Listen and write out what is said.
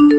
you